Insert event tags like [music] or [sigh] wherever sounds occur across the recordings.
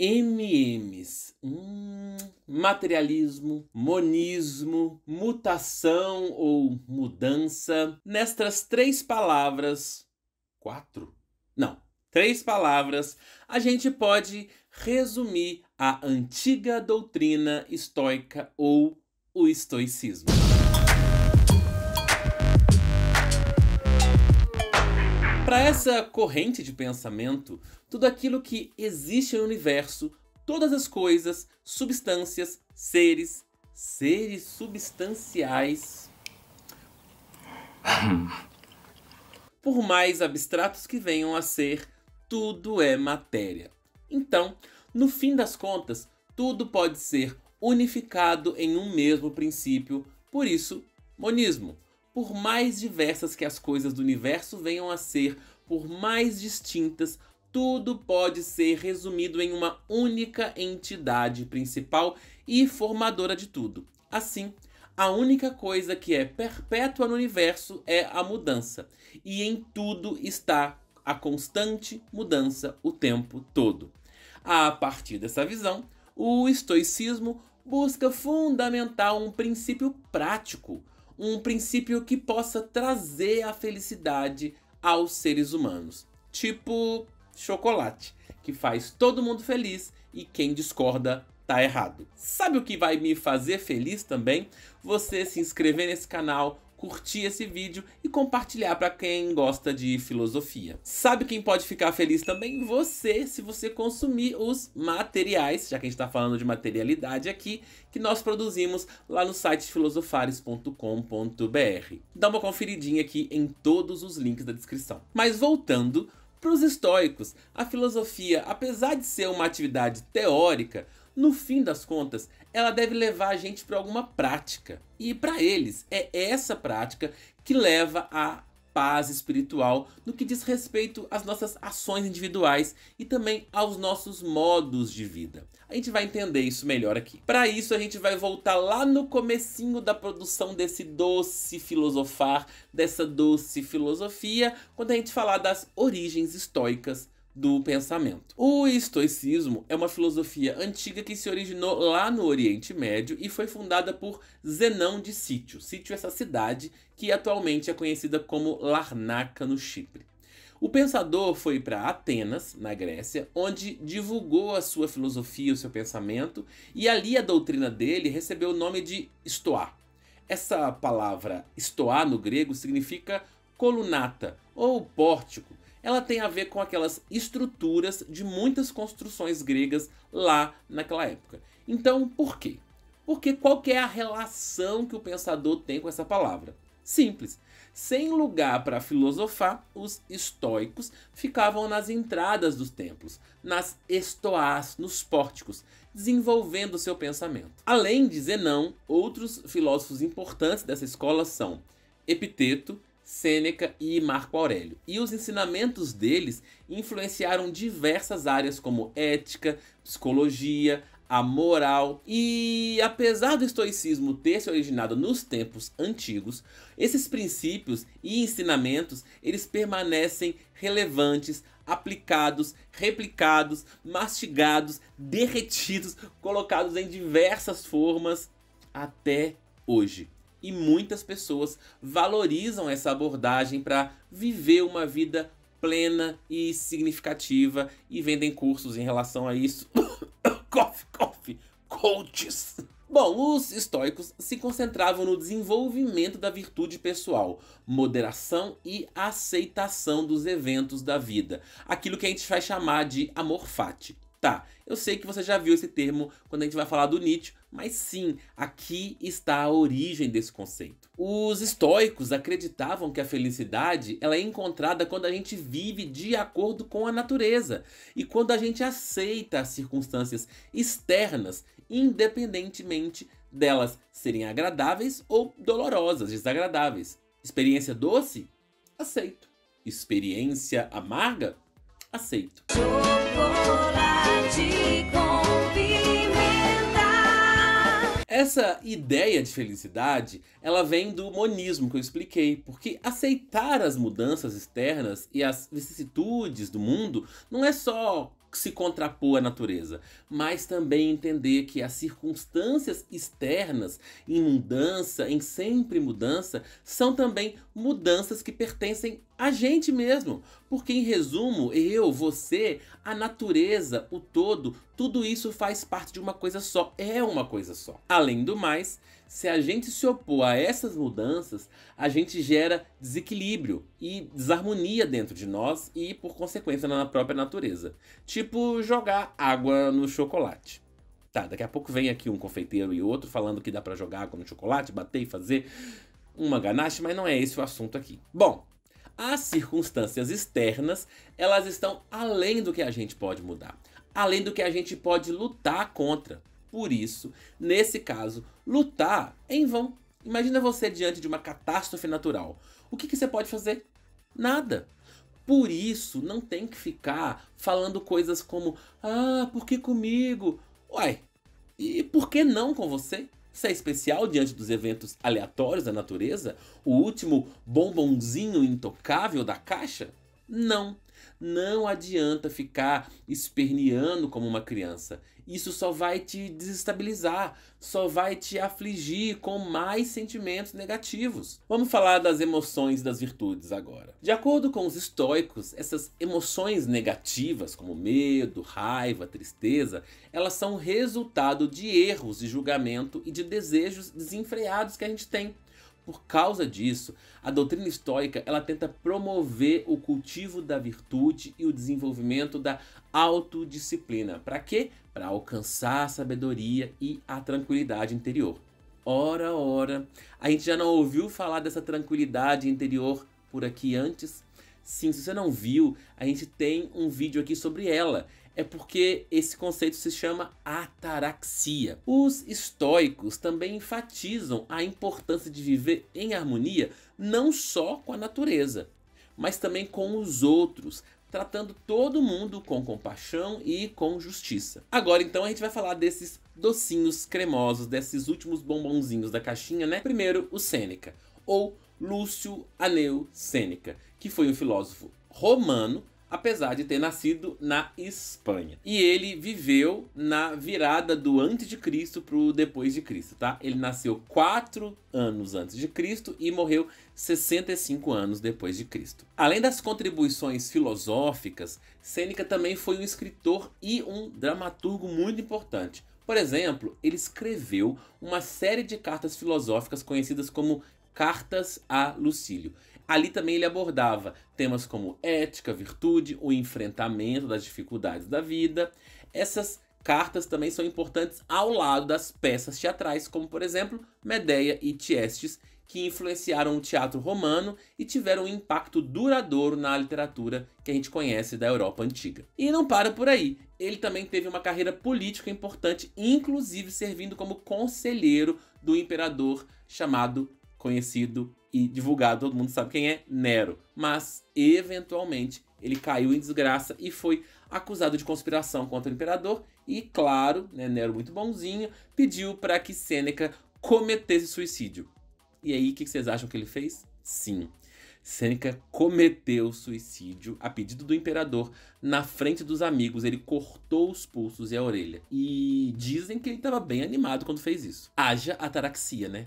MMs. Hum, materialismo, monismo, mutação ou mudança. Nestas três palavras, quatro? Não, três palavras, a gente pode resumir a antiga doutrina estoica ou o estoicismo. Para essa corrente de pensamento, tudo aquilo que existe no universo, todas as coisas, substâncias, seres, seres substanciais. [laughs] Por mais abstratos que venham a ser, tudo é matéria. Então, no fim das contas, tudo pode ser unificado em um mesmo princípio, por isso, monismo. Por mais diversas que as coisas do universo venham a ser, por mais distintas, tudo pode ser resumido em uma única entidade principal e formadora de tudo. Assim, a única coisa que é perpétua no universo é a mudança, e em tudo está a constante mudança o tempo todo. A partir dessa visão, o estoicismo busca fundamentar um princípio prático um princípio que possa trazer a felicidade aos seres humanos. Tipo chocolate, que faz todo mundo feliz e quem discorda tá errado. Sabe o que vai me fazer feliz também? Você se inscrever nesse canal, curtir esse vídeo e compartilhar para quem gosta de filosofia. Sabe quem pode ficar feliz também? Você, se você consumir os materiais, já que a gente está falando de materialidade aqui, que nós produzimos lá no site filosofares.com.br. Dá uma conferidinha aqui em todos os links da descrição. Mas voltando para os estoicos, a filosofia, apesar de ser uma atividade teórica, no fim das contas, ela deve levar a gente para alguma prática. E para eles, é essa prática que leva à paz espiritual no que diz respeito às nossas ações individuais e também aos nossos modos de vida. A gente vai entender isso melhor aqui. Para isso a gente vai voltar lá no comecinho da produção desse doce filosofar, dessa doce filosofia, quando a gente falar das origens estoicas do pensamento. O estoicismo é uma filosofia antiga que se originou lá no Oriente Médio e foi fundada por Zenão de Sítio. Sítio é essa cidade que atualmente é conhecida como Larnaca no Chipre. O pensador foi para Atenas, na Grécia, onde divulgou a sua filosofia, o seu pensamento, e ali a doutrina dele recebeu o nome de Stoá. Essa palavra Stoá no grego significa colunata ou pórtico, ela tem a ver com aquelas estruturas de muitas construções gregas lá naquela época. Então, por quê? Porque qual é a relação que o pensador tem com essa palavra? Simples. Sem lugar para filosofar, os estoicos ficavam nas entradas dos templos, nas estoás, nos pórticos, desenvolvendo seu pensamento. Além de Zenão, outros filósofos importantes dessa escola são Epiteto, Sêneca e Marco Aurélio. E os ensinamentos deles influenciaram diversas áreas como ética, psicologia, a moral. E apesar do estoicismo ter se originado nos tempos antigos, esses princípios e ensinamentos, eles permanecem relevantes, aplicados, replicados, mastigados, derretidos, colocados em diversas formas até hoje. E muitas pessoas valorizam essa abordagem para viver uma vida plena e significativa e vendem cursos em relação a isso. coffee, [coughs] coffee, coaches. Bom, os estoicos se concentravam no desenvolvimento da virtude pessoal, moderação e aceitação dos eventos da vida, aquilo que a gente vai chamar de amor fati. Tá, eu sei que você já viu esse termo quando a gente vai falar do Nietzsche, mas sim, aqui está a origem desse conceito. Os estoicos acreditavam que a felicidade ela é encontrada quando a gente vive de acordo com a natureza e quando a gente aceita as circunstâncias externas, independentemente delas serem agradáveis ou dolorosas, desagradáveis. Experiência doce? Aceito. Experiência amarga? Aceito. Essa ideia de felicidade, ela vem do monismo que eu expliquei, porque aceitar as mudanças externas e as vicissitudes do mundo não é só se contrapor à natureza, mas também entender que as circunstâncias externas em mudança, em sempre mudança, são também mudanças que pertencem a gente mesmo, porque, em resumo, eu, você, a natureza, o todo, tudo isso faz parte de uma coisa só, é uma coisa só. Além do mais, se a gente se opor a essas mudanças, a gente gera desequilíbrio e desarmonia dentro de nós e, por consequência, na própria natureza. Tipo jogar água no chocolate. Tá, daqui a pouco vem aqui um confeiteiro e outro falando que dá para jogar água no chocolate, bater e fazer uma ganache, mas não é esse o assunto aqui. Bom, as circunstâncias externas, elas estão além do que a gente pode mudar, além do que a gente pode lutar contra. Por isso, nesse caso, lutar é em vão. Imagina você diante de uma catástrofe natural. O que, que você pode fazer? Nada. Por isso, não tem que ficar falando coisas como: ah, por que comigo? Uai, e por que não com você? Isso é especial diante dos eventos aleatórios da natureza? O último bombonzinho intocável da caixa? Não. Não adianta ficar esperneando como uma criança. Isso só vai te desestabilizar, só vai te afligir com mais sentimentos negativos. Vamos falar das emoções das virtudes agora. De acordo com os estoicos, essas emoções negativas, como medo, raiva, tristeza, elas são resultado de erros de julgamento e de desejos desenfreados que a gente tem. Por causa disso, a doutrina estoica ela tenta promover o cultivo da virtude e o desenvolvimento da autodisciplina. Para quê? Para alcançar a sabedoria e a tranquilidade interior. Ora, ora, a gente já não ouviu falar dessa tranquilidade interior por aqui antes? Sim, se você não viu, a gente tem um vídeo aqui sobre ela. É porque esse conceito se chama ataraxia. Os estoicos também enfatizam a importância de viver em harmonia não só com a natureza, mas também com os outros, tratando todo mundo com compaixão e com justiça. Agora então a gente vai falar desses docinhos cremosos, desses últimos bombonzinhos da caixinha, né? Primeiro o Sêneca, ou Lúcio Aneu Sêneca que foi um filósofo romano, apesar de ter nascido na Espanha. E ele viveu na virada do antes de Cristo para o depois de Cristo, tá? Ele nasceu 4 anos antes de Cristo e morreu 65 anos depois de Cristo. Além das contribuições filosóficas, Sêneca também foi um escritor e um dramaturgo muito importante. Por exemplo, ele escreveu uma série de cartas filosóficas conhecidas como Cartas a Lucílio. Ali também ele abordava temas como ética, virtude, o enfrentamento das dificuldades da vida. Essas cartas também são importantes ao lado das peças teatrais, como por exemplo Medeia e Tiestes, que influenciaram o teatro romano e tiveram um impacto duradouro na literatura que a gente conhece da Europa antiga. E não para por aí, ele também teve uma carreira política importante, inclusive servindo como conselheiro do imperador chamado conhecido e divulgado, todo mundo sabe quem é, Nero. Mas, eventualmente, ele caiu em desgraça e foi acusado de conspiração contra o imperador. E, claro, né, Nero, muito bonzinho, pediu para que Sêneca cometesse suicídio. E aí, o que, que vocês acham que ele fez? Sim. Sêneca cometeu suicídio a pedido do imperador na frente dos amigos. Ele cortou os pulsos e a orelha. E dizem que ele estava bem animado quando fez isso. Haja ataraxia, né?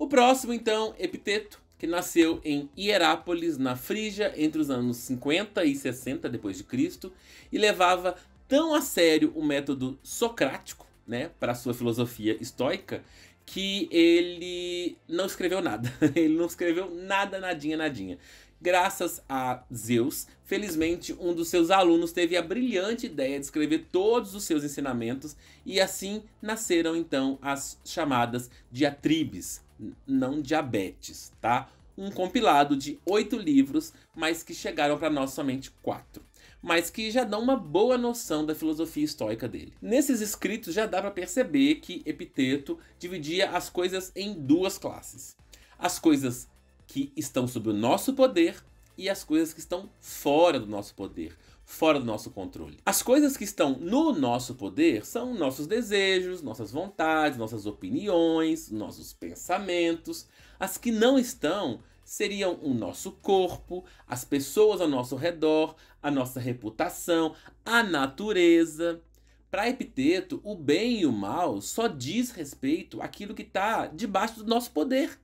O próximo, então, Epiteto, que nasceu em Hierápolis, na Frígia, entre os anos 50 e 60 depois de Cristo, e levava tão a sério o método socrático, né, para sua filosofia estoica, que ele não escreveu nada. [laughs] ele não escreveu nada, nadinha, nadinha. Graças a Zeus, felizmente um dos seus alunos teve a brilhante ideia de escrever todos os seus ensinamentos e assim nasceram então as chamadas diatribes, não diabetes, tá? Um compilado de oito livros, mas que chegaram para nós somente quatro mas que já dá uma boa noção da filosofia estoica dele. Nesses escritos já dá para perceber que Epiteto dividia as coisas em duas classes: as coisas que estão sob o nosso poder e as coisas que estão fora do nosso poder, fora do nosso controle. As coisas que estão no nosso poder são nossos desejos, nossas vontades, nossas opiniões, nossos pensamentos. As que não estão seriam o nosso corpo, as pessoas ao nosso redor, a nossa reputação, a natureza. Para Epiteto, o bem e o mal só diz respeito àquilo que está debaixo do nosso poder.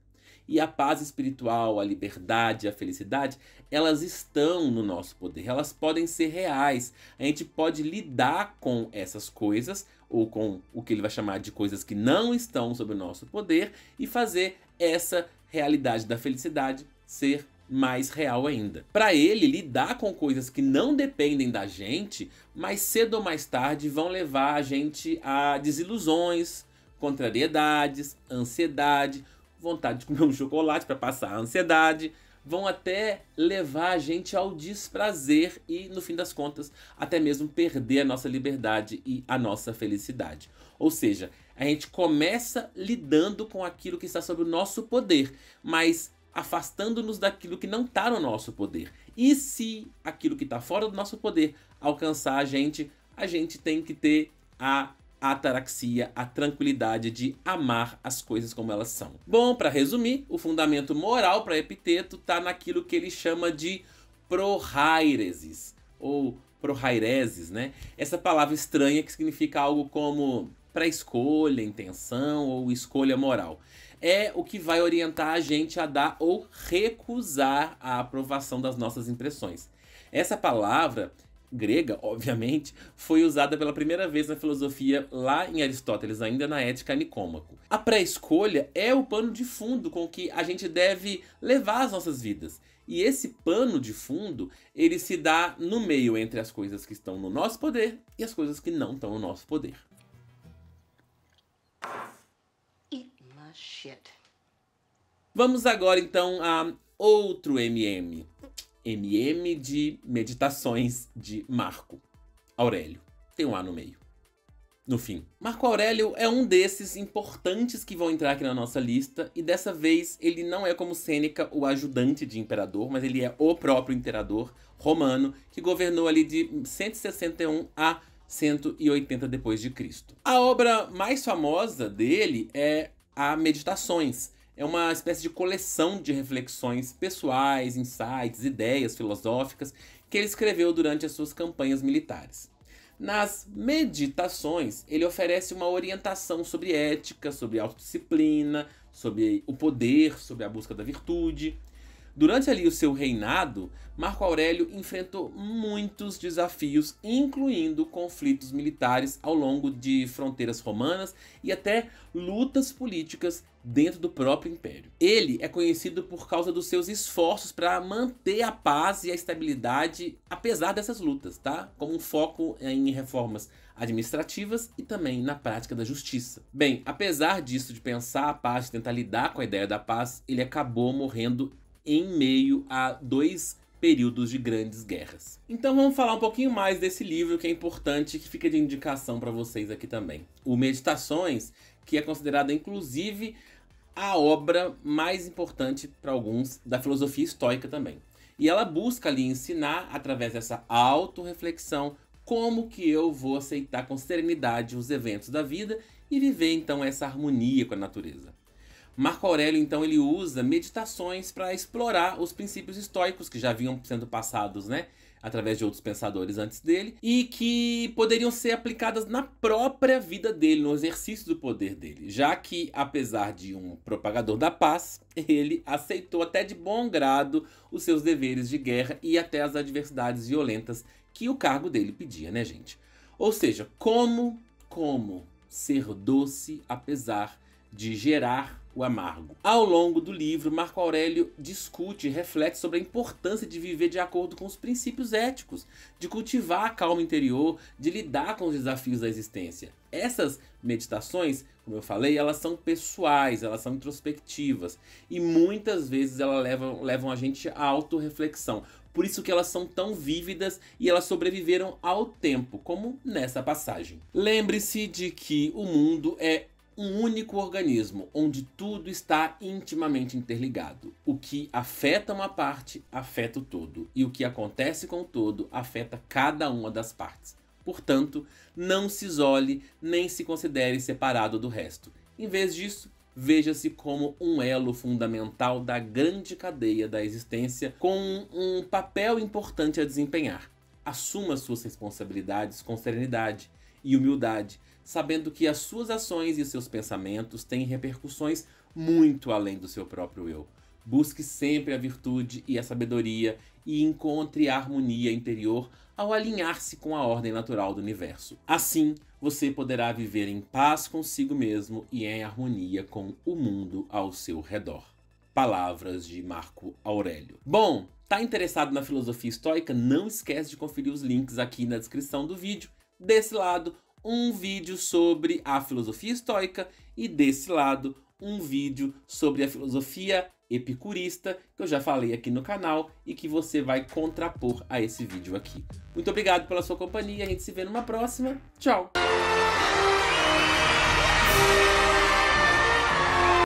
E a paz espiritual, a liberdade, a felicidade, elas estão no nosso poder, elas podem ser reais. A gente pode lidar com essas coisas, ou com o que ele vai chamar de coisas que não estão sob o nosso poder, e fazer essa realidade da felicidade ser mais real ainda. Para ele, lidar com coisas que não dependem da gente, mais cedo ou mais tarde vão levar a gente a desilusões, contrariedades, ansiedade, vontade de comer um chocolate para passar a ansiedade, vão até levar a gente ao desprazer e, no fim das contas, até mesmo perder a nossa liberdade e a nossa felicidade. Ou seja, a gente começa lidando com aquilo que está sob o nosso poder, mas afastando-nos daquilo que não está no nosso poder. E se aquilo que está fora do nosso poder alcançar a gente, a gente tem que ter a a ataraxia, a tranquilidade de amar as coisas como elas são. Bom, para resumir, o fundamento moral para Epiteto está naquilo que ele chama de prohaireses ou prohaireses, né? Essa palavra estranha que significa algo como pré-escolha, intenção ou escolha moral. É o que vai orientar a gente a dar ou recusar a aprovação das nossas impressões. Essa palavra grega, obviamente, foi usada pela primeira vez na filosofia lá em Aristóteles, ainda na Ética Nicômaco. A pré-escolha é o pano de fundo com que a gente deve levar as nossas vidas. E esse pano de fundo, ele se dá no meio entre as coisas que estão no nosso poder e as coisas que não estão no nosso poder. Vamos agora então a outro MM, MM de Meditações de Marco Aurélio. Tem um A no meio. No fim, Marco Aurélio é um desses importantes que vão entrar aqui na nossa lista, e dessa vez ele não é como Sêneca o ajudante de imperador, mas ele é o próprio imperador romano que governou ali de 161 a 180 depois de Cristo. A obra mais famosa dele é a Meditações, é uma espécie de coleção de reflexões pessoais, insights, ideias filosóficas que ele escreveu durante as suas campanhas militares. Nas meditações, ele oferece uma orientação sobre ética, sobre autodisciplina, sobre o poder, sobre a busca da virtude. Durante ali o seu reinado, Marco Aurélio enfrentou muitos desafios, incluindo conflitos militares ao longo de fronteiras romanas e até lutas políticas dentro do próprio império. Ele é conhecido por causa dos seus esforços para manter a paz e a estabilidade apesar dessas lutas, tá? Como um foco em reformas administrativas e também na prática da justiça. Bem, apesar disso de pensar a paz, de tentar lidar com a ideia da paz, ele acabou morrendo em meio a dois períodos de grandes guerras. Então vamos falar um pouquinho mais desse livro que é importante que fica de indicação para vocês aqui também. O Meditações, que é considerado inclusive a obra mais importante para alguns da filosofia estoica também. E ela busca ali ensinar através dessa autorreflexão como que eu vou aceitar com serenidade os eventos da vida e viver então essa harmonia com a natureza. Marco Aurélio então ele usa meditações para explorar os princípios estoicos que já vinham sendo passados, né, através de outros pensadores antes dele e que poderiam ser aplicadas na própria vida dele, no exercício do poder dele, já que apesar de um propagador da paz, [laughs] ele aceitou até de bom grado os seus deveres de guerra e até as adversidades violentas que o cargo dele pedia, né, gente? Ou seja, como como ser doce apesar de gerar o amargo. Ao longo do livro, Marco Aurélio discute e reflete sobre a importância de viver de acordo com os princípios éticos, de cultivar a calma interior, de lidar com os desafios da existência. Essas meditações, como eu falei, elas são pessoais, elas são introspectivas e muitas vezes elas levam, levam a gente à autorreflexão. Por isso que elas são tão vívidas e elas sobreviveram ao tempo, como nessa passagem. Lembre-se de que o mundo é um único organismo, onde tudo está intimamente interligado. O que afeta uma parte, afeta o todo, e o que acontece com o todo afeta cada uma das partes. Portanto, não se isole nem se considere separado do resto. Em vez disso, veja-se como um elo fundamental da grande cadeia da existência, com um papel importante a desempenhar. Assuma suas responsabilidades com serenidade e humildade, sabendo que as suas ações e os seus pensamentos têm repercussões muito além do seu próprio eu. Busque sempre a virtude e a sabedoria e encontre a harmonia interior ao alinhar-se com a ordem natural do universo. Assim, você poderá viver em paz consigo mesmo e em harmonia com o mundo ao seu redor. Palavras de Marco Aurélio. Bom, tá interessado na filosofia estoica? Não esquece de conferir os links aqui na descrição do vídeo, desse lado um vídeo sobre a filosofia estoica e desse lado um vídeo sobre a filosofia epicurista que eu já falei aqui no canal e que você vai contrapor a esse vídeo aqui. Muito obrigado pela sua companhia, a gente se vê numa próxima. Tchau!